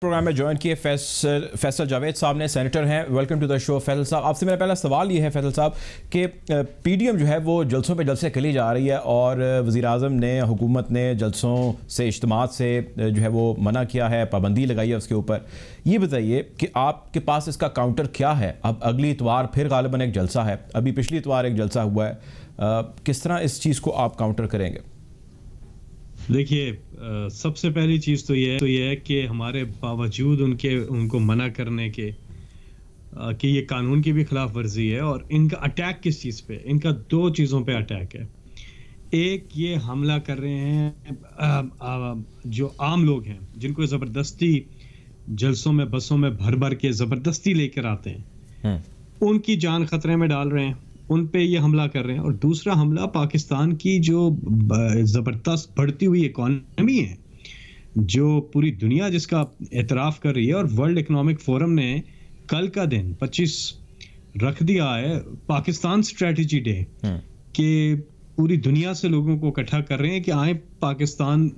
Programme में join किए फैसल फैसल जावेद साहब ने सेनेटर हैं welcome to the show Faisal साहब आपसे मेरा पहला सवाल ये है फैसल साहब कि पीडीएम जो है वो जलसों पे जलसे कली जा रही है और वज़ी अजम ने हुकूमत ने जलसों से इज्तम से जो है वो मना किया है पाबंदी लगाई है उसके ऊपर ये बताइए कि आपके पास इसका काउंटर क्या है अब अगली इतवार फिर गालिबा एक जलसा है अभी पिछली इतवार एक जलसा हुआ है किस तरह इस चीज़ को आप काउंटर करेंगे देखिए सबसे पहली चीज़ तो ये तो ये है कि हमारे बावजूद उनके उनको मना करने के आ, कि ये कानून की भी खिलाफ वर्जी है और इनका अटैक किस चीज़ पे इनका दो चीज़ों पे अटैक है एक ये हमला कर रहे हैं आ, आ, जो आम लोग हैं जिनको ज़बरदस्ती जलसों में बसों में भर भर के ज़बरदस्ती लेकर आते हैं हाँ। उनकी जान खतरे में डाल रहे हैं उन पे ये हमला कर रहे हैं और दूसरा हमला पाकिस्तान की जो ज़बरदस्त बढ़ती हुई इकोनॉमी है जो पूरी दुनिया जिसका एतराफ़ कर रही है और वर्ल्ड इकनॉमिक फोरम ने कल का दिन 25 रख दिया है पाकिस्तान स्ट्रेटजी डे के पूरी दुनिया से लोगों को इकट्ठा कर रहे हैं कि आए पाकिस्तान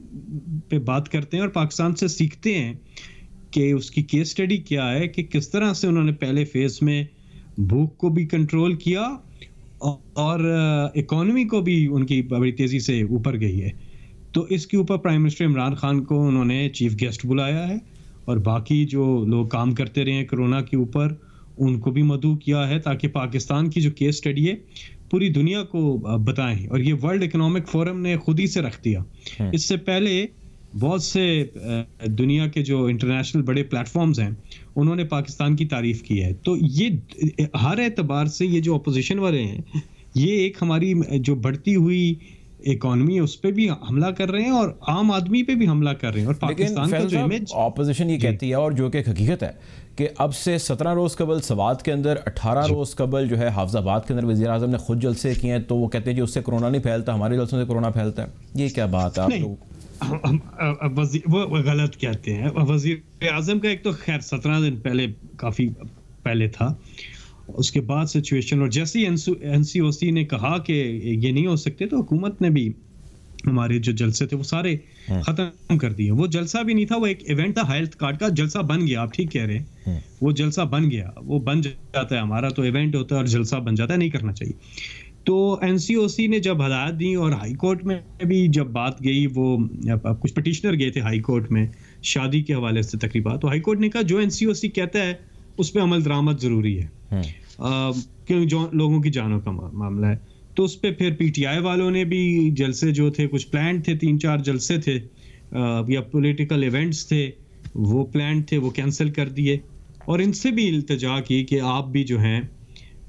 पे बात करते हैं और पाकिस्तान से सीखते हैं कि उसकी केस स्टडी क्या है कि किस तरह से उन्होंने पहले फेज में भूख को भी कंट्रोल किया और इकोनॉमी को भी उनकी बड़ी तेज़ी से ऊपर गई है तो इसके ऊपर प्राइम मिनिस्टर इमरान खान को उन्होंने चीफ गेस्ट बुलाया है और बाकी जो लोग काम करते रहे हैं कोरोना के ऊपर उनको भी मदू किया है ताकि पाकिस्तान की जो केस स्टडी है पूरी दुनिया को बताएं और ये वर्ल्ड इकोनॉमिक फोरम ने खुद ही से रख दिया इससे पहले बहुत से दुनिया के जो इंटरनेशनल बड़े प्लेटफॉर्म्स हैं उन्होंने पाकिस्तान की तारीफ की है तो ये हर एतबार से ये जो अपोजिशन वाले हैं ये एक हमारी जो बढ़ती हुई इकोनॉमी है उस पर भी हमला कर रहे हैं और आम आदमी पे भी हमला कर रहे हैं और पाकिस्तान का जो इमेज ऑपोजिशन ये कहती है और जो कि हकीकत है कि अब से सत्रह रोज़ कबल सवात के अंदर अठारह रोज़ कबल जो है हाफजाबाद के अंदर वजी अजम ने खुद जलसे किए हैं तो वो कहते हैं जी उससे कोरोना नहीं फैलता हमारे जलसों से कोरोना फैलता है ये क्या बात है आप लोग वो गलत कहते हैं वजी अजम का एक तो खैर सत्रह दिन पहले काफ़ी पहले था उसके बाद सिचुएशन और जैसे ही एन ने कहा कि ये नहीं हो सकते तो हुकूमत ने भी हमारे जो जलसे थे वो सारे हम्म। खत्म कर दिए वो जलसा भी नहीं था वो एक इवेंट था हेल्थ कार्ड का जलसा बन गया आप ठीक कह रहे हैं हम्म। वो जलसा बन गया वो बन जाता है हमारा तो इवेंट होता है और जलसा बन जाता है नहीं करना चाहिए तो एन ने जब हदायत दी और हाई कोर्ट में भी जब बात गई वो कुछ पटिशनर गए थे हाई कोर्ट में शादी के हवाले से तकरीबा तो हाई कोर्ट ने कहा जो एन कहता है उस पर अमल दरामद ज़रूरी है हम्म। क्योंकि जो लोगों की जानों का मामला है तो उस पर फिर पीटीआई वालों ने भी जलसे जो थे कुछ प्लान थे तीन चार जलसे थे या पॉलिटिकल इवेंट्स थे वो प्लान थे वो कैंसिल कर दिए और इनसे भी इल्तजा की कि आप भी जो हैं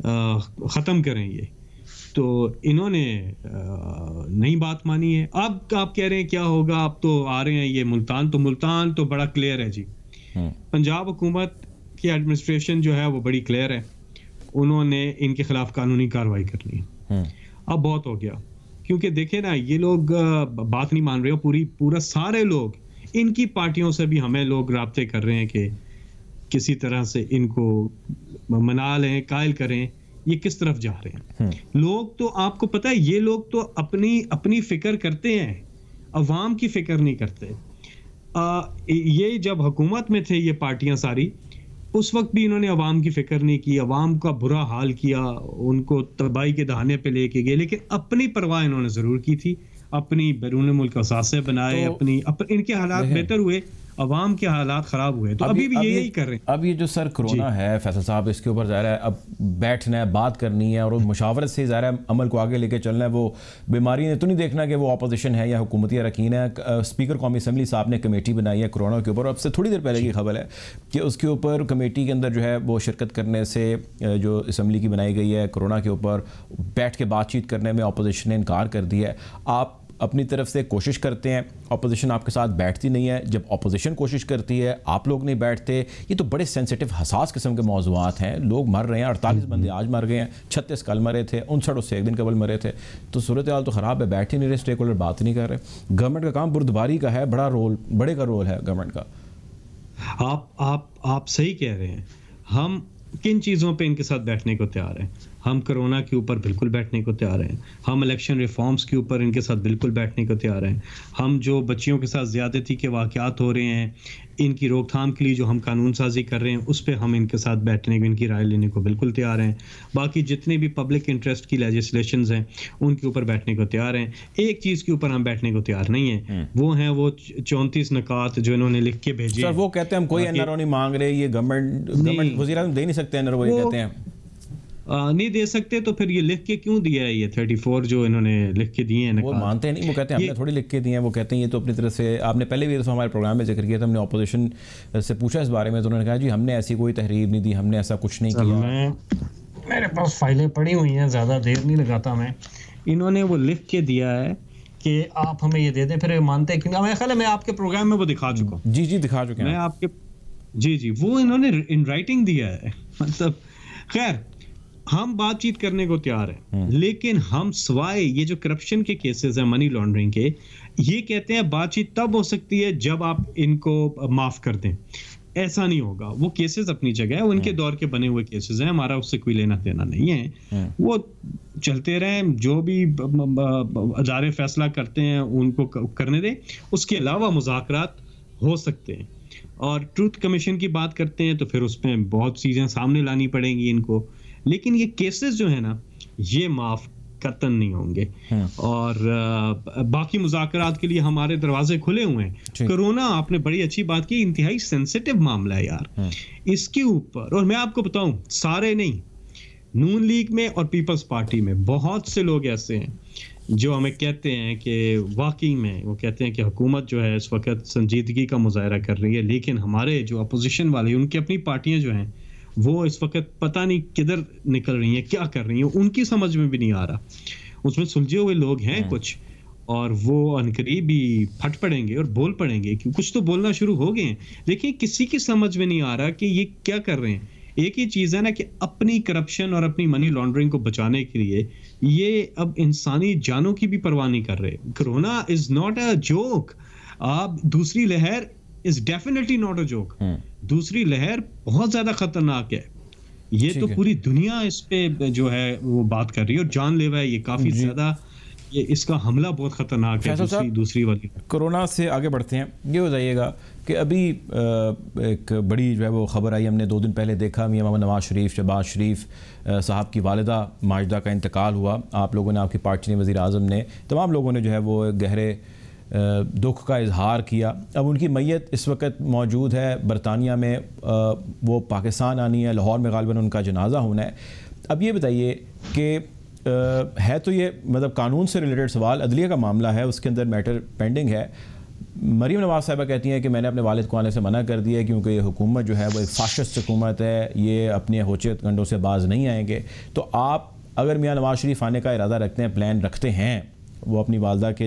ख़त्म करें ये तो इन्होंने नई बात मानी है अब आप कह रहे हैं क्या होगा आप तो आ रहे हैं ये मुल्तान तो मुल्तान तो बड़ा क्लियर है जी हम्म। पंजाब हुकूमत की एडमिनिस्ट्रेशन जो है वो बड़ी क्लियर है उन्होंने इनके खिलाफ कानूनी कार्रवाई करनी है हम्म। अब बहुत हो गया क्योंकि देखे ना ये लोग बात नहीं मान रहे हो पूरी पूरा सारे लोग इनकी पार्टियों से भी हमें लोग रबते कर रहे हैं कि किसी तरह से इनको मना लें कायल करें ये किस तरफ जा रहे हैं हम्म। लोग तो आपको पता है ये लोग तो अपनी अपनी फिक्र करते हैं अवाम की फिक्र नहीं करते आ, ये जब हुकूमत में थे ये पार्टियां सारी उस वक्त भी इन्होंने अवाम की फिक्र नहीं की अवाम का बुरा हाल किया उनको तबाही के दहाने पे लेके गए लेकिन अपनी परवाह इन्होंने ज़रूर की थी अपनी बैरून मुल्क असासे बनाए तो, अपनी अप, इनके हालात बेहतर हुए आवाम के हालात ख़राब हुए तो अभी, भी यही कर रहे हैं अब ये जो सर कोरोना है फैसल साहब इसके ऊपर रहा है अब बैठना है बात करनी है और मुशावरत से रहा है अमल को आगे लेके चलना है वो बीमारी ने तो नहीं देखना कि वो अपोजिशन है या हुकूमती रकीन है स्पीकर कौमी असम्बली साहब ने कमेटी बनाई है कोरोना के ऊपर अब से थोड़ी देर पहले की खबर है कि उसके ऊपर कमेटी के अंदर जो है वो शिरकत करने से जो असम्बली की बनाई गई है कोरोना के ऊपर बैठ के बातचीत करने में अपोजिशन ने इनकार कर दिया है आप अपनी तरफ से कोशिश करते हैं अपोजिशन आपके साथ बैठती नहीं है जब अपोजिशन कोशिश करती है आप लोग नहीं बैठते ये तो बड़े सेंसिटिव हसास किस्म के मौजूद हैं लोग मर रहे हैं अड़तालीस हम्म। बंदे आज मर गए हैं छत्तीस कल मरे थे उनसठ उससे एक दिन कबल मरे थे तो सूरत हाल तो ख़राब है बैठ ही नहीं रहे स्टेक होल्डर बात नहीं कर रहे गवर्नमेंट का काम बुरदबारी का है बड़ा रोल बड़े का रोल है गवर्नमेंट का आप आप आप सही कह रहे हैं हम किन चीज़ों पे इनके साथ बैठने को तैयार हैं हम कोरोना के ऊपर बिल्कुल बैठने को तैयार हैं हम इलेक्शन रिफॉर्म्स के ऊपर इनके साथ बिल्कुल बैठने को तैयार हैं हम जो बच्चियों के साथ ज़्यादती के वाक़ात हो रहे हैं इनकी रोकथाम के लिए जो हम कानून साजी कर रहे हैं उस पर हम इनके साथ बैठने को इनकी राय लेने को बिल्कुल तैयार हैं बाकी जितने भी पब्लिक इंटरेस्ट की लेजिस्लेशन हैं उनके ऊपर बैठने को तैयार हैं एक चीज़ के ऊपर हम बैठने को तैयार नहीं हैं हम्म। वो हैं वो चौंतीस नकात जो इन्होंने लिख के भेजे सर वो कहते हैं हम कोई एनआरओ नहीं मांग रहे ये गवर्नमेंट गवर्नमेंट दे नहीं सकते एनआरओ कहते हैं नहीं दे सकते तो फिर ये लिख के क्यों दिया है ये थर्टी फोर जो इन्होंने लिख के दिए हैं वो मानते हैं नहीं वो कहते हैं हमने थोड़ी लिख के दिए हैं वो कहते हैं ये तो अपनी तरफ से आपने पहले भी तो हमारे प्रोग्राम में जिक्र किया था हमने अपोजिशन से पूछा इस बारे में तो उन्होंने कहा जी हमने ऐसी कोई तहरीर नहीं दी हमने ऐसा कुछ नहीं किया मैं मेरे पास फाइलें पड़ी हुई हैं ज़्यादा देर नहीं लगाता मैं इन्होंने वो लिख के दिया है कि आप हमें ये दे दें फिर मानते हैं क्योंकि ख्याल है मैं आपके प्रोग्राम में वो दिखा चुका हूँ जी जी दिखा चुके हैं मैं आपके जी जी वो इन्होंने इन राइटिंग दिया है मतलब खैर हम बातचीत करने को तैयार हैं हम्म। लेकिन हम सवाए ये जो करप्शन के केसेस हैं मनी लॉन्ड्रिंग के ये कहते हैं बातचीत तब हो सकती है जब आप इनको माफ कर दें ऐसा नहीं होगा वो केसेस अपनी जगह है उनके हम्म। दौर के बने हुए केसेस हैं हमारा उससे कोई लेना देना नहीं है हम्म। वो चलते रहे जो भी अदारे फैसला करते हैं उनको करने दें उसके अलावा मुजाकर हो सकते हैं और ट्रूथ कमीशन की बात करते हैं तो फिर उसमें बहुत चीज़ें सामने लानी पड़ेंगी इनको लेकिन ये केसेस जो है ना ये माफ कतन नहीं होंगे हाँ। और बाकी मुजाकर के लिए हमारे दरवाजे खुले हुए हैं कोरोना आपने बड़ी अच्छी बात की इंतहाई सेंसिटिव मामला है यार हाँ। इसके ऊपर और मैं आपको बताऊं सारे नहीं नून लीग में और पीपल्स पार्टी में बहुत से लोग ऐसे हैं जो हमें कहते हैं कि वाकई में वो कहते हैं कि हुकूमत जो है इस वक्त संजीदगी का मुजाहरा कर रही है लेकिन हमारे जो अपोजिशन वाले उनकी अपनी पार्टियां जो हैं वो इस वक्त पता नहीं किधर निकल रही हैं क्या कर रही हैं उनकी समझ में भी नहीं आ रहा उसमें सुलझे हुए लोग हैं हम्म। कुछ और वो अनकरीब भी फट पड़ेंगे और बोल पड़ेंगे कि कुछ तो बोलना शुरू हो गए हैं लेकिन किसी की समझ में नहीं आ रहा कि ये क्या कर रहे हैं एक ही चीज़ है ना कि अपनी करप्शन और अपनी मनी लॉन्ड्रिंग को बचाने के लिए ये अब इंसानी जानों की भी परवाह नहीं कर रहे corona is not a joke आप दूसरी लहर is definitely not a joke दूसरी लहर बहुत ज्यादा खतरनाक है ये तो पूरी दुनिया इस पे जो है वो बात कर रही है और जानलेवा है ये काफी ज्यादा ये इसका हमला बहुत खतरनाक है दूसरी, दूसरी वाली कोरोना से आगे बढ़ते हैं ये हो जाइएगा कि अभी एक बड़ी जो है वो खबर आई हमने दो दिन पहले देखा मियाँ मोहम्मद नवाज शरीफ शहबाज शरीफ साहब की वालदा माजदा का इंतकाल हुआ आप लोगों ने आपकी पार्टी ने वज़ी अजम ने तमाम लोगों ने जो है वो गहरे दुख का इजहार किया अब उनकी मैत इस वक्त मौजूद है बरतानिया में वो पाकिस्तान आनी है लाहौर में गालबा उनका जनाजा होना है अब ये बताइए कि है तो ये मतलब कानून से रिलेटेड सवाल अदलिया का मामला है उसके अंदर मैटर पेंडिंग है मरीम नवाज़ साहबा कहती हैं कि मैंने अपने वालद को आने से मना कर दिया क्योंकि ये हुकूमत जो है वो एक फाशस्त हुकूमत है ये अपने होचत गंडों से बाज नहीं आएंगे तो आप अगर मियाँ नवाज़ शरीफ आने का इरादा रखते हैं प्लान रखते हैं वो अपनी वालदा के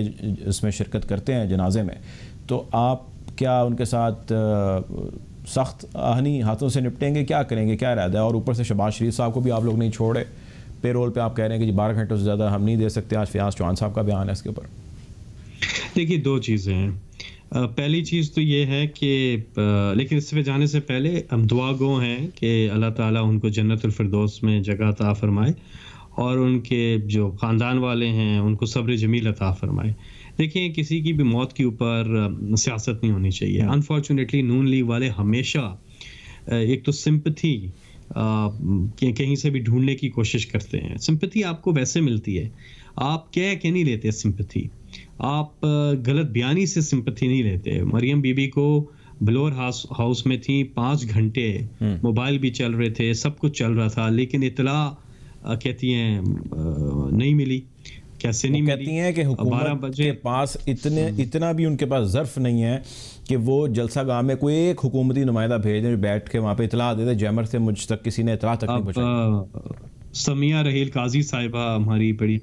इसमें शिरकत करते हैं जनाजे में तो आप क्या उनके साथ सख्त आहनी हाथों से निपटेंगे क्या करेंगे क्या रहता है और ऊपर से शबाज शरीफ साहब को भी आप लोग नहीं छोड़े पेरोल पे आप कह रहे हैं कि जी बारह घंटों से ज़्यादा हम नहीं दे सकते आज फयाज चौहान साहब का बयान है इसके ऊपर देखिए दो चीज़ें हैं पहली चीज़ तो ये है कि लेकिन इस पर जाने से पहले हम दुआ गो हैं कि अल्लाह ताला उनको जन्नतफरदोस में जगह ता फरमाए और उनके जो ख़ानदान वाले हैं उनको सब्र जमील अता फरमाए देखिए किसी की भी मौत के ऊपर सियासत नहीं होनी चाहिए अनफॉर्चुनेटली नून लीग वाले हमेशा एक तो सिंपथी कहीं से भी ढूंढने की कोशिश करते हैं सिंपथी आपको वैसे मिलती है आप कह के नहीं लेते सिंपथी आप गलत बयानी से सिंपथी नहीं लेते मरियम बीबी को ब्लोर हाउस हाउस में थी पाँच घंटे हम्म। मोबाइल भी चल रहे थे सब कुछ चल रहा था लेकिन इतला कहती हैं नहीं मिली कैसे नहीं मिली कहती हैं कि हुकूमत बजे के पास इतने हम्म। इतना भी उनके पास ज़र्फ नहीं है कि वो जलसा गांव में कोई एक हुकूमती नुमाइंदा भेज दें बैठ के वहाँ पे इतला दे दे जैमर से मुझ तक किसी ने इतला तक नहीं पहुँचाई समिया रहील काजी साहिबा हमारी बड़ी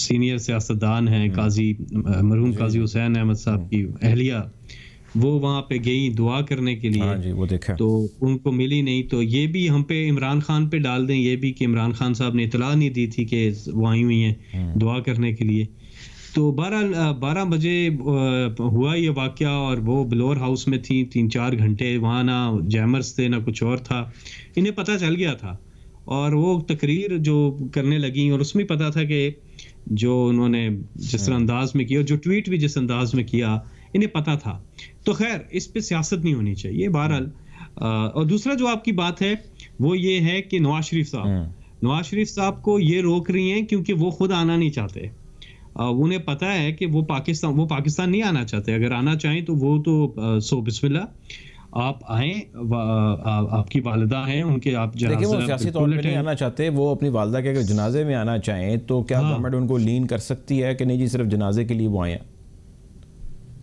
सीनियर सियासतदान हैं हम्म। काजी मरहूम काजी हुसैन अहमद साहब हम्म। की अहलिया वो वहाँ पे गई दुआ करने के लिए हाँ जी वो देखा तो उनको मिली नहीं तो ये भी हम पे इमरान खान पे डाल दें ये भी कि इमरान खान साहब ने इतला नहीं दी थी कि वो आई हुई हैं हम्म। दुआ करने के लिए तो बारह बारह बजे हुआ ये वाक़ और वो बलोर हाउस में थी तीन चार घंटे वहाँ ना जैमर्स थे ना कुछ और था इन्हें पता चल गया था और वो तकरीर जो करने लगी और उसमें पता था कि जो उन्होंने जिस अच्छा। अंदाज में किया जो ट्वीट भी जिस अंदाज में किया इन्हें पता था तो खैर इस पर सियासत नहीं होनी चाहिए बहरहाल और दूसरा जो आपकी बात है वो ये है कि नवाज शरीफ साहब हम्म। नवाज शरीफ साहब को ये रोक रही हैं क्योंकि वो खुद आना नहीं चाहते उन्हें पता है कि वो पाकिस्तान वो पाकिस्तान नहीं आना चाहते अगर आना चाहें तो वो तो सो बिस्मिल्ला आप आए आपकी वालदा हैं उनके आप देखिए वो सियासी तौर पर नहीं आना चाहते वो अपनी वालदा के अगर जनाजे में आना चाहें तो क्या हाँ। गवर्नमेंट उनको लीन कर सकती है कि नहीं जी सिर्फ जनाजे के लिए वो आए हैं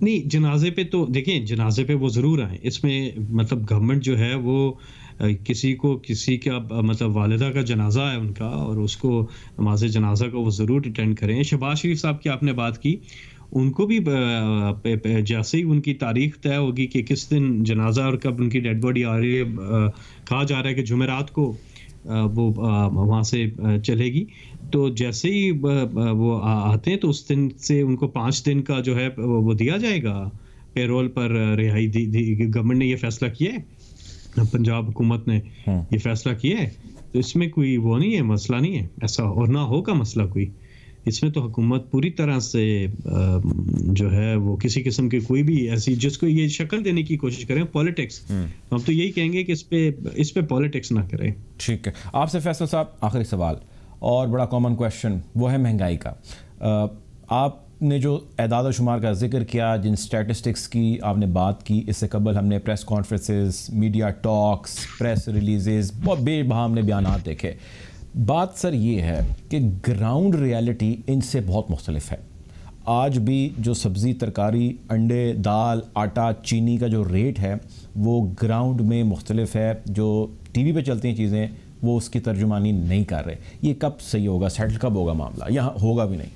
नहीं जनाजे पे तो देखें जनाजे पे वो ज़रूर आए इसमें मतलब गवर्नमेंट जो है वो किसी को किसी का मतलब वालदा का जनाजा है उनका और उसको नमाज जनाजा का वो ज़रूर अटेंड करें शहबाज शरीफ साहब की आपने बात की उनको भी जैसे ही उनकी तारीख तय होगी कि किस दिन जनाजा और कब उनकी डेड बॉडी आ रही है कहा जा रहा है कि जुमेरात को वो वहाँ से चलेगी तो जैसे ही वो आते हैं तो उस दिन से उनको पाँच दिन का जो है वो दिया जाएगा पेरोल पर रिहाई दी, दी गवर्नमेंट ने ये फैसला किया है पंजाब हुकूमत ने हाँ। ये फैसला किया है तो इसमें कोई वो नहीं है मसला नहीं है ऐसा और ना होगा मसला कोई इसमें तो हुकूमत पूरी तरह से जो है वो किसी किस्म की कोई भी ऐसी जिसको ये शक्ल देने की कोशिश करें पॉलिटिक्स हम्म। हम तो यही कहेंगे कि इस पे इस पे पॉलिटिक्स ना करें ठीक है आपसे फैसल साहब आखिरी सवाल और बड़ा कॉमन क्वेश्चन वो है महंगाई का आप ने जो एदाद शुमार का जिक्र किया जिन स्टैटिस्टिक्स की आपने बात की इससे कबल हमने press conferences media talks press releases बहुत बेबहा हमने बयान देखे बात सर ये है कि ग्राउंड रियलिटी इनसे बहुत मुख्तलिफ है आज भी जो सब्ज़ी तरकारी अंडे दाल आटा चीनी का जो रेट है वो ग्राउंड में मुख्तलिफ है जो टी वी पर चलती हैं चीज़ें वो उसकी तर्जुमानी नहीं कर रहे ये कब सही होगा सेटल कब होगा मामला यहाँ होगा भी नहीं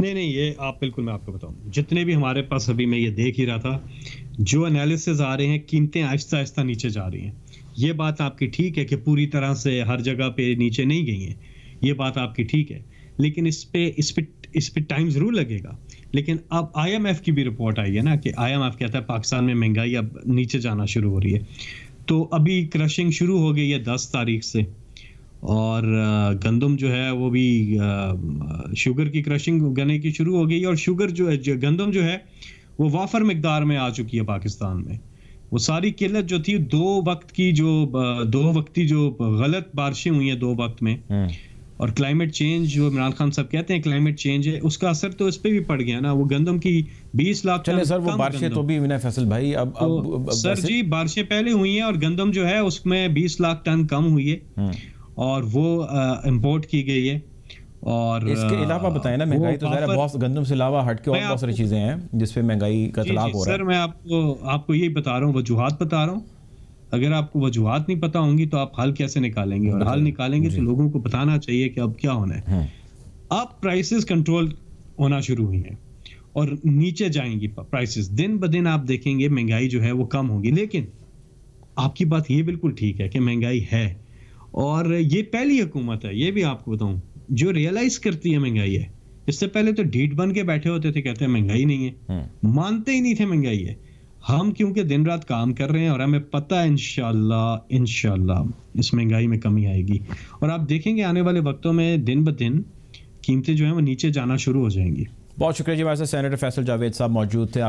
नहीं नहीं ये आप बिल्कुल मैं आपको बताऊँ जितने भी हमारे पास अभी मैं ये देख ही रहा था जो एनालिसिस आ रहे हैं कीमतें आहिस्ता आहिस्ता नीचे जा रही हैं ये बात आपकी ठीक है कि पूरी तरह से हर जगह पे नीचे नहीं गई हैं ये बात आपकी ठीक है लेकिन इस पे इस पे इस पे टाइम ज़रूर लगेगा लेकिन अब आईएमएफ की भी रिपोर्ट आई है ना कि आईएमएफ कहता है पाकिस्तान में महंगाई अब नीचे जाना शुरू हो रही है तो अभी क्रशिंग शुरू हो गई है दस तारीख से और गंदम जो है वो भी शुगर की क्रशिंग गने की शुरू हो गई और शुगर जो है गंदम जो है वो वाफर मकदार में आ चुकी है पाकिस्तान में वो सारी किल्लत जो थी दो वक्त की जो दो वक्त की जो गलत बारिशें हुई हैं दो वक्त में हम्म। और क्लाइमेट चेंज जो इमरान खान साहब कहते हैं क्लाइमेट चेंज है उसका असर तो इस पर भी पड़ गया ना वो गंदम की 20 लाख चले सर वो बारिशें तो भी विनय फैसल भाई अब, तो अब, अब, अब सर जी बारिशें पहले हुई हैं और गंदम जो है उसमें 20 लाख टन कम हुई है हम्म। और वो इम्पोर्ट की गई है और इसके अलावा बताए ना महंगाई तो ज़ाहिर बहुत गंदम से अलावा हटके और बहुत सारी चीज़ें हैं जिसपे महंगाई का तलाक हो रहा है सर मैं आपको आपको यही बता रहा हूँ वजूहत बता रहा हूँ अगर आपको वजूहत नहीं पता होंगी तो आप हल कैसे निकालेंगे और हल निकालेंगे तो लोगों को बताना चाहिए कि अब क्या होना है हाँ। अब प्राइसेस कंट्रोल होना शुरू हुई हैं और नीचे जाएंगी प्राइसेस दिन ब दिन आप देखेंगे महंगाई जो है वो कम होगी लेकिन आपकी बात ये बिल्कुल ठीक है कि महंगाई है और ये पहली हुकूमत है ये भी आपको बताऊं जो रियलाइज करती है महंगाई है इससे पहले तो ढीठ बन के बैठे होते थे कहते हैं महंगाई नहीं है हम्म। मानते ही नहीं थे महंगाई है हम क्योंकि दिन रात काम कर रहे हैं और हमें पता है इनशाला इनशाला इस महंगाई में कमी आएगी और आप देखेंगे आने वाले वक्तों में दिन ब दिन कीमतें जो है वो नीचे जाना शुरू हो जाएंगी बहुत शुक्रिया जी हमारे साथ सेनेटर फैसल जावेद साहब मौजूद थे